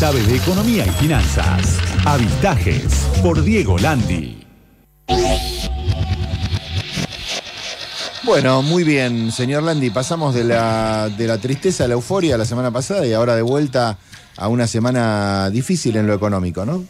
de economía y finanzas. Habitajes por Diego Landi. Bueno, muy bien, señor Landi. Pasamos de la, de la tristeza a la euforia la semana pasada y ahora de vuelta a una semana difícil en lo económico, ¿no?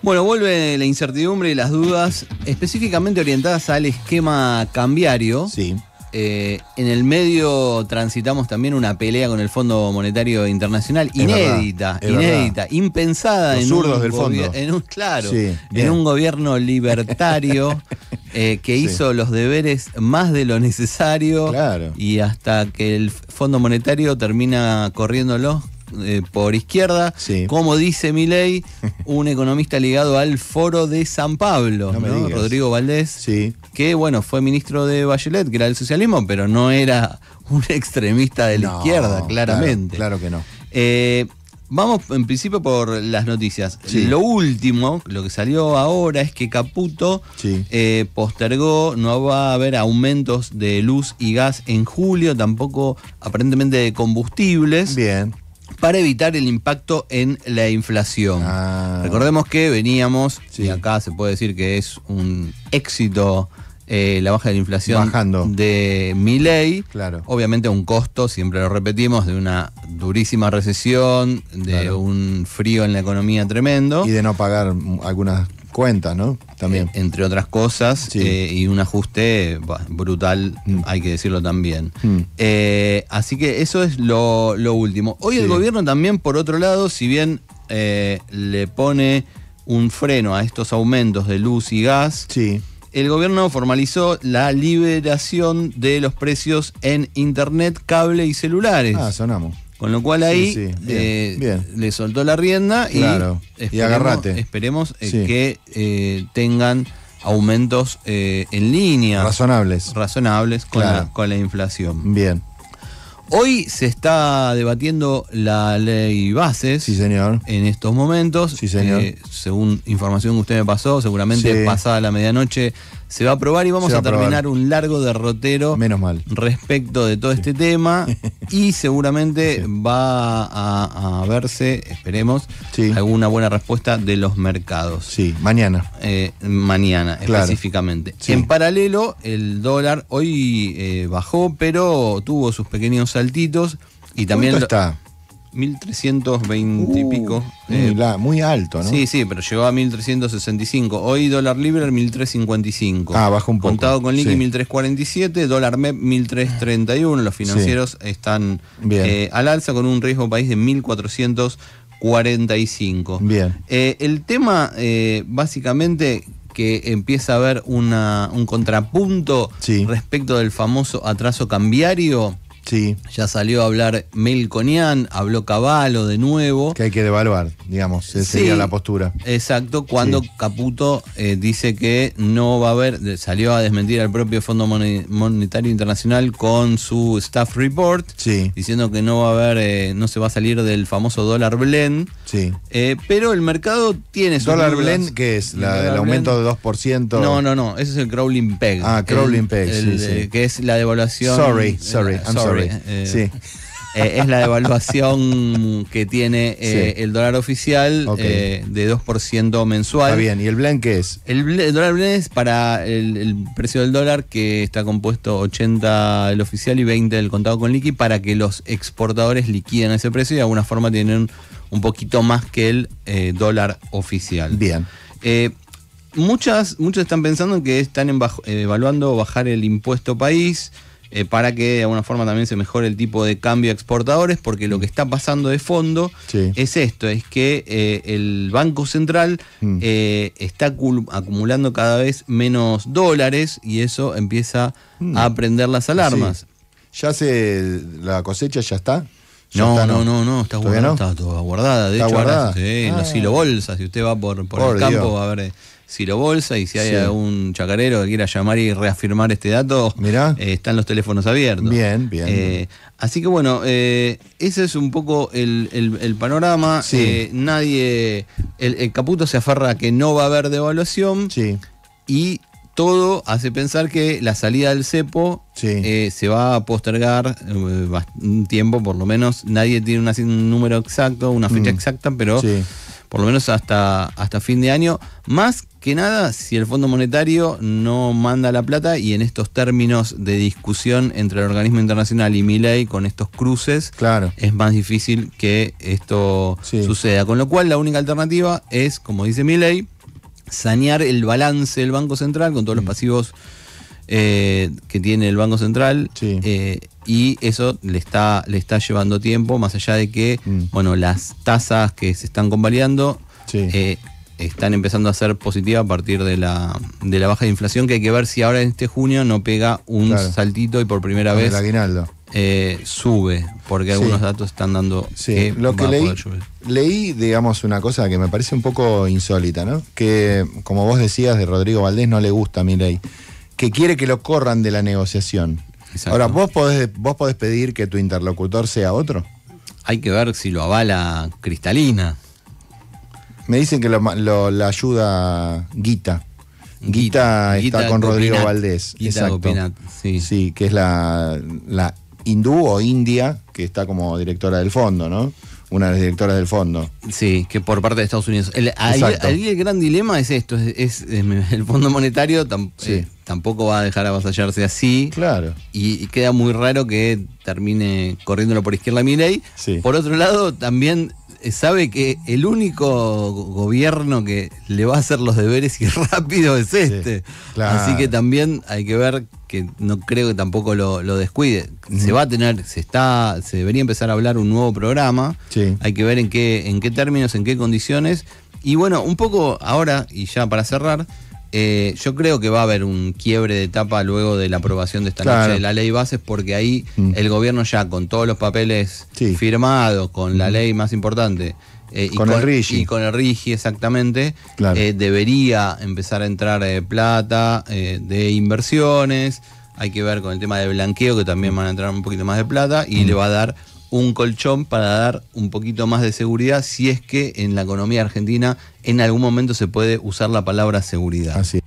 Bueno, vuelve la incertidumbre y las dudas específicamente orientadas al esquema cambiario. Sí. Eh, en el medio transitamos también una pelea con el Fondo Monetario Internacional inédita, inédita, impensada Los en un, del fondo. en claro, en un gobierno libertario eh, que hizo los deberes más de lo necesario y hasta que el Fondo Monetario termina corriéndolo. Eh, por izquierda, como dice ley un economista ligado al Foro de San Pablo, Rodrigo Valdés, sí. que bueno, fue ministro de Bachelet, que era del socialismo, pero no era un extremista de la izquierda, claramente. Claro, que no. Eh, vamos en principio por las noticias. Lo último, lo que salió ahora es que Caputo eh, postergó, no va a haber aumentos de luz y gas en julio, tampoco aparentemente de combustibles. Bien para evitar el impacto en la inflación. Ah. Recordemos que veníamos, y acá se puede decir que es un éxito eh, la baja de la inflación Bajando. de ley. Claro. Obviamente un costo, siempre lo repetimos, de una durísima recesión, de un frío en la economía tremendo. Y de no pagar algunas cuenta, ¿no? También. Eh, entre otras cosas, eh, y un ajuste brutal, mm. hay que decirlo también. Mm. Eh, así que eso es lo, lo último. Hoy el gobierno también, por otro lado, si bien le pone un freno a estos aumentos de luz y gas, sí. el gobierno formalizó la liberación de los precios en internet, cable y celulares. Ah, sonamos. Con lo cual ahí eh, le soltó la rienda y, Esperemos eh, que eh, tengan aumentos en línea. Razonables. Razonables con, la, con la inflación. Bien. Hoy se está debatiendo la ley bases. Sí, señor. En estos momentos. Sí, señor. según información que usted me pasó, seguramente pasada la medianoche se va a aprobar y vamos a, terminar un largo derrotero. Respecto de todo este tema. y seguramente va a, verse, esperemos, alguna buena respuesta de los mercados. Sí, mañana. Eh, mañana, específicamente. En paralelo, el dólar hoy eh, bajó, pero tuvo sus pequeños saltitos. Y también. está? 1320 y uh, pico. Eh, eh, muy alto, ¿no? Sí, sí, pero llegó a 1365. Hoy dólar libre 1355. Ah, bajó un poco. Contado con liqui 1347, dólar MEP 1331. Los financieros están eh, al alza con un riesgo país de 1445. Bien. el tema, básicamente, que empieza a haber una, un contrapunto respecto del famoso atraso cambiario ya salió a hablar Melconian, habló Caballo de nuevo. Que hay que devaluar, digamos, Esa sería la postura. Exacto, cuando Caputo eh, dice que no va a haber, salió a desmentir al propio Fondo Monetario Internacional con su staff report, diciendo que no va a haber, eh, no se va a salir del famoso dólar blend. Sí. Eh, pero el mercado tiene su. ¿Dólar blend qué es? La, el, aumento de 2%. No, no, no, ese es el crawling peg. Ah, crawling peg, sí, Que es la devaluación. Sorry, sorry, I'm sorry. sorry. Eh, eh, eh, es la devaluación que tiene el dólar oficial de 2% mensual. Está bien, ¿y el blanco qué es? El, dólar es para el, precio del dólar que está compuesto 80 el oficial y 20 del contado con liqui para que los exportadores liquiden ese precio y de alguna forma tienen un poquito más que el dólar oficial. Bien muchas, muchos están pensando que están evaluando bajar el impuesto país. Eh, para que de alguna forma también se mejore el tipo de cambio a exportadores, porque lo que está pasando de fondo es esto, es que eh, el Banco Central mm. eh, está acumulando cada vez menos dólares y eso empieza mm. a prender las alarmas. ¿Ya se, la cosecha ya está? No, no, no, no, está guardada, está guardada. De hecho, en los ah. silo bolsas, si usted va por, el campo, va a ver si lo Bolsa y si hay algún chacarero que quiera llamar y reafirmar este dato, eh, están los teléfonos abiertos. Bien, bien. Eh, así que bueno, eh, ese es un poco el, panorama. nadie, el, Caputo se aferra a que no va a haber devaluación sí. y todo hace pensar que la salida del cepo se va a postergar un tiempo, por lo menos nadie tiene un número exacto, una fecha mm. exacta, pero por lo menos hasta, hasta fin de año, más que nada si el Fondo Monetario no manda la plata y en estos términos de discusión entre el organismo internacional y Milei con estos cruces, claro. es más difícil que esto suceda. Con lo cual la única alternativa es, como dice Milei, sanear el balance del Banco Central con todos los mm. pasivos eh, que tiene el Banco Central. Eh, y eso le está, le está llevando tiempo, más allá de que, mm. bueno, las tasas que se están convalidando eh, están empezando a ser positivas a partir de la, de la baja de inflación, que hay que ver si ahora en este junio no pega un saltito y por primera vez. sube, porque algunos datos están dando. Sí, lo que leí, digamos, una cosa que me parece un poco insólita, ¿no? Que, como vos decías, de Rodrigo Valdés no le gusta a mi ley que quiere que lo corran de la negociación. Ahora, ¿vos podés, ¿vos podés pedir que tu interlocutor sea otro? Hay que ver si lo avala Cristalina. Me dicen que lo, la ayuda Guita. Guita, está con Rodrigo Valdés. Exacto. sí. sí. que es la, la hindú o india que está como directora del fondo, ¿no? una de las directoras del fondo. Sí, que por parte de Estados Unidos. El, ahí, el gran dilema es esto, es, el Fondo Monetario eh, tampoco va a dejar avasallarse así. Claro. Y, queda muy raro que termine corriéndolo por izquierda Miley. Sí. Por otro lado, también eh, sabe que el único gobierno que le va a hacer los deberes y rápido es este. Así que también hay que ver que no creo que tampoco lo, descuide. Se va a tener, se está, se debería empezar a hablar un nuevo programa. Hay que ver en qué, en qué términos, en qué condiciones. Y bueno, un poco ahora, y ya para cerrar, eh, yo creo que va a haber un quiebre de etapa luego de la aprobación de esta noche de la ley bases, porque ahí mm. el gobierno ya con todos los papeles firmados, con la mm. ley más importante, eh, y, con, el Rigi exactamente, eh, debería empezar a entrar plata de inversiones, hay que ver con el tema de blanqueo, que también mm. van a entrar un poquito más de plata, y le va a dar un colchón para dar un poquito más de seguridad si es que en la economía argentina en algún momento se puede usar la palabra seguridad. Así